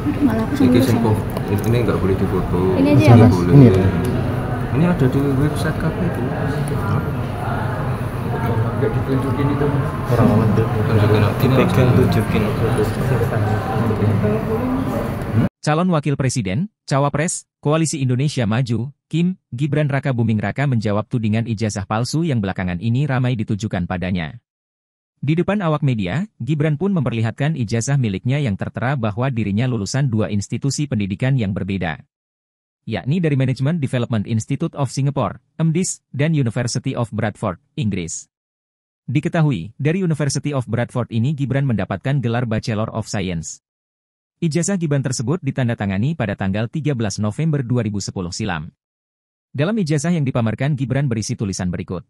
Aduh, malah aku ini singko, ini nggak boleh difoto. Ini aja ya, Mas. Boleh. Ini, ya. ini ada di website kafe itu. Enggak ditunjukin itu. Orang menunjuk. Tunjukin. Dipegang tunjukin. Calon Wakil Presiden, Cawapres, Koalisi Indonesia Maju, Kim, Gibran Raka Buming Raka menjawab tudingan ijazah palsu yang belakangan ini ramai ditujukan padanya. Di depan awak media, Gibran pun memperlihatkan ijazah miliknya yang tertera bahwa dirinya lulusan dua institusi pendidikan yang berbeda. Yakni dari Management Development Institute of Singapore, MDIS, dan University of Bradford, Inggris. Diketahui, dari University of Bradford ini Gibran mendapatkan gelar Bachelor of Science. Ijazah Gibran tersebut ditandatangani pada tanggal 13 November 2010 silam. Dalam ijazah yang dipamerkan Gibran berisi tulisan berikut.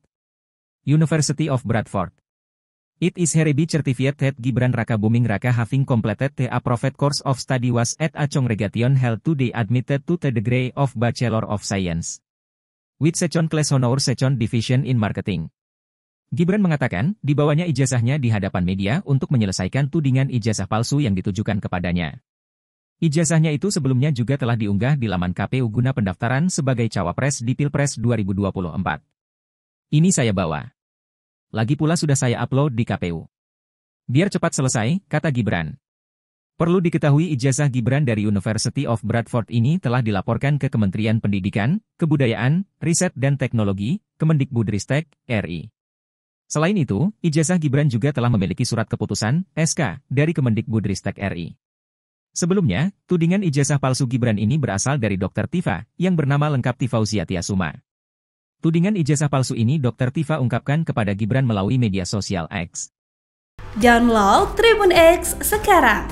University of Bradford, It is herebi certificate that Gibran Raka Buming Raka having completed the approved course of study was at a congregation held today admitted to the degree of Bachelor of Science. With Sechon Class Honor Sechon Division in Marketing. Gibran mengatakan, dibawanya ijazahnya di hadapan media untuk menyelesaikan tudingan ijazah palsu yang ditujukan kepadanya. Ijazahnya itu sebelumnya juga telah diunggah di laman KPU guna pendaftaran sebagai cawapres di Pilpres 2024. Ini saya bawa. Lagi pula sudah saya upload di KPU. Biar cepat selesai, kata Gibran. Perlu diketahui ijazah Gibran dari University of Bradford ini telah dilaporkan ke Kementerian Pendidikan, Kebudayaan, Riset dan Teknologi, Kemendikbudristek, RI. Selain itu, ijazah Gibran juga telah memiliki surat keputusan, SK, dari Kemendikbudristek RI. Sebelumnya, tudingan ijazah palsu Gibran ini berasal dari Dr. Tifa, yang bernama lengkap Uziatia Suma. Tudingan ijazah palsu ini Dr. Tifa ungkapkan kepada Gibran melalui media sosial X. Download Tribun X sekarang.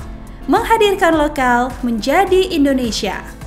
Menghadirkan lokal menjadi Indonesia.